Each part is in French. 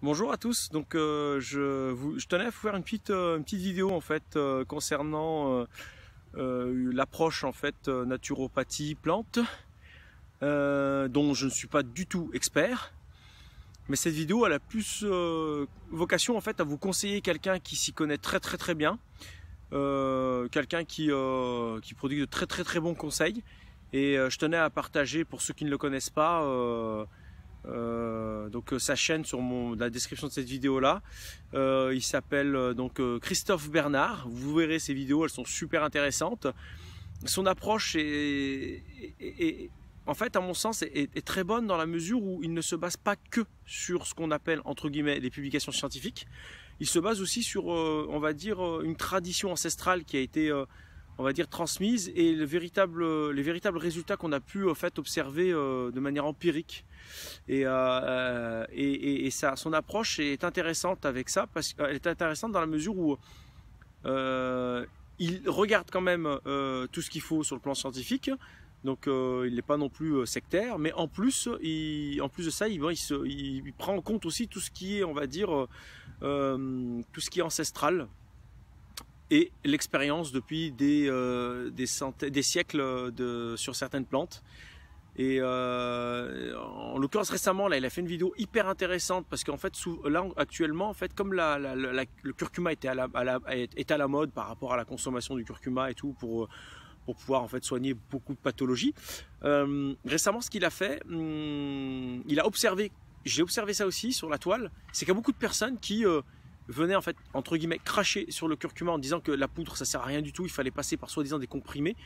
Bonjour à tous, donc euh, je, tenais à vous faire une petite, euh, vidéo en fait euh, concernant l'approche en fait naturopathie plante dont je ne suis pas du tout expert mais cette vidéo a la plus vocation en fait à vous conseiller quelqu'un qui s'y connaît très très très bien quelqu'un qui, qui produit de très très très bons conseils et je tenais à partager pour ceux qui ne le connaissent pas euh, donc euh, sa chaîne sur mon, la description de cette vidéo là. Euh, il s'appelle donc Christophe Bernard. Vous verrez ses vidéos, elles sont super intéressantes. Son approche est, en fait, à mon sens, est, est, très bonne dans la mesure où il ne se base pas que sur ce qu'on appelle entre guillemets les publications scientifiques. Il se base aussi sur, on va dire, une tradition ancestrale qui a été on va dire, transmise et le véritable, les véritables résultats qu'on a pu en fait observer euh, de manière empirique. Euh, euh, et, et, ça, son approche est intéressante avec ça parce qu'elle est intéressante dans la mesure où il regarde quand même tout ce qu'il faut sur le plan scientifique. Donc il n'est pas non plus sectaire, mais en plus, en plus de ça, il, il, prend en compte aussi tout ce qui est, on va dire, tout ce qui est ancestral, et l'expérience depuis des, euh, des siècles de, sur certaines plantes. Et euh, en l'occurrence récemment, là, il a fait une vidéo hyper intéressante parce qu'en fait, sous, là actuellement, en fait, comme la, la, le curcuma était à, est à la mode par rapport à la consommation du curcuma et tout pour pour pouvoir en fait soigner beaucoup de pathologies. Euh, récemment, ce qu'il a fait, hum, il a observé, j'ai observé ça aussi sur la toile, c'est qu'il y a beaucoup de personnes qui venait en fait entre guillemets cracher sur le curcuma en disant que la poudre ça sert à rien du tout, il fallait passer par soi-disant des comprimés,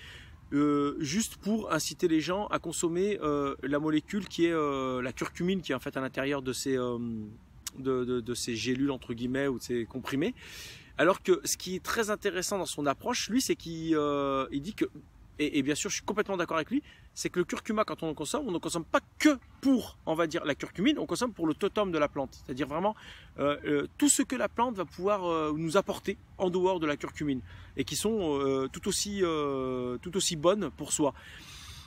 euh, juste pour inciter les gens à consommer euh, la molécule qui est euh, la curcumine qui est en fait à l'intérieur de ces de, ces gélules entre guillemets ou de ces comprimés. Alors que ce qui est très intéressant dans son approche, lui, c'est qu'il dit que et, bien sûr je suis complètement d'accord avec lui, c'est que le curcuma quand on le consomme, on ne consomme pas que pour, on va dire, la curcumine, on consomme pour le totem de la plante, c'est-à-dire vraiment euh, euh, tout ce que la plante va pouvoir euh, nous apporter en dehors de la curcumine, et qui sont tout, aussi, tout aussi bonnes pour soi.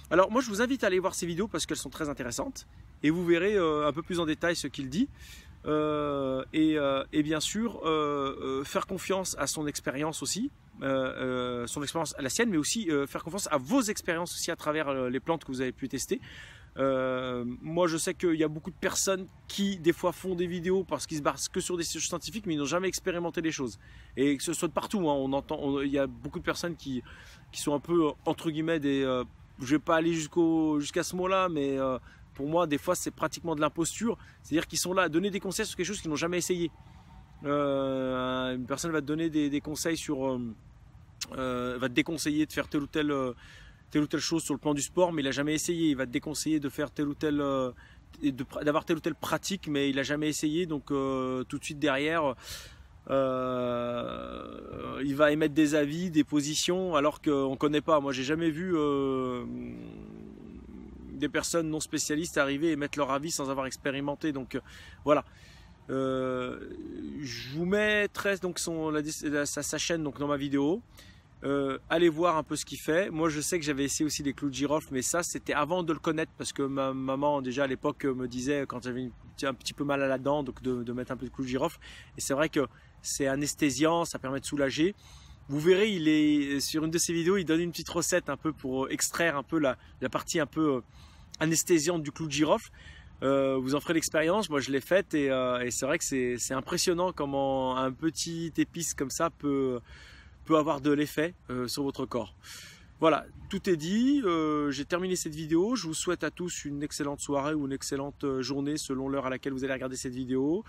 Alors moi je vous invite à aller voir ces vidéos parce qu'elles sont très intéressantes, et vous verrez un peu plus en détail ce qu'il dit. et, bien sûr faire confiance à son expérience aussi euh, euh, son expérience à la sienne, mais aussi euh, faire confiance à vos expériences aussi à travers les plantes que vous avez pu tester. moi, je sais qu'il y a beaucoup de personnes qui, des fois, font des vidéos parce qu'ils se basent que sur des choses scientifiques, mais ils n'ont jamais expérimenté les choses. Et que ce soit de partout, hein, on entend, il y a beaucoup de personnes qui, qui sont un peu, entre guillemets, des. je vais pas aller jusqu'à ce mot-là, mais pour moi, des fois, c'est pratiquement de l'imposture. C'est-à-dire qu'ils sont là à donner des conseils sur quelque chose qu'ils n'ont jamais essayé. Euh, une personne va te donner des, conseils sur. Euh, euh, va te déconseiller de faire telle ou telle, telle ou telle chose sur le plan du sport, mais il n'a jamais essayé. Il va te déconseiller de faire telle ou telle. d'avoir telle ou telle pratique, mais il n'a jamais essayé. Donc, tout de suite derrière. il va émettre des avis, des positions, alors qu'on ne connaît pas. Moi, j'ai jamais vu des personnes non spécialistes arriver et mettre leur avis sans avoir expérimenté. Donc voilà. Euh, je vous mets mets donc son, sa, chaîne donc dans ma vidéo. Euh, allez voir un peu ce qu'il fait. Moi, je sais que j'avais essayé aussi des clous de girofle, mais ça, c'était avant de le connaître parce que ma maman, déjà à l'époque, euh, me disait quand j'avais un petit peu mal à la dent, donc de, mettre un peu de clous de girofle. Et c'est vrai que c'est anesthésiant, ça permet de soulager. Vous verrez, il est sur une de ses vidéos, il donne une petite recette un peu pour extraire un peu la, la partie un peu anesthésiante du clou de girofle. Euh, vous en ferez l'expérience, moi je l'ai faite et, euh, c'est vrai que c'est impressionnant comment un petit épice comme ça peut, avoir de l'effet euh, sur votre corps. Voilà, tout est dit, j'ai terminé cette vidéo, je vous souhaite à tous une excellente soirée ou une excellente journée selon l'heure à laquelle vous allez regarder cette vidéo.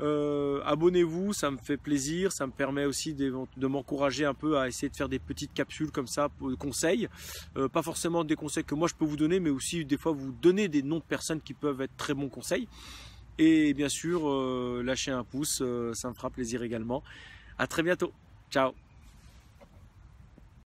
Euh, abonnez-vous, ça me fait plaisir, ça me permet aussi de, m'encourager un peu à essayer de faire des petites capsules comme ça, de euh, conseils. Euh, pas forcément des conseils que moi je peux vous donner, mais aussi des fois vous donner des noms de personnes qui peuvent être très bons conseils. Et bien sûr, lâchez un pouce, ça me fera plaisir également. À très bientôt. Ciao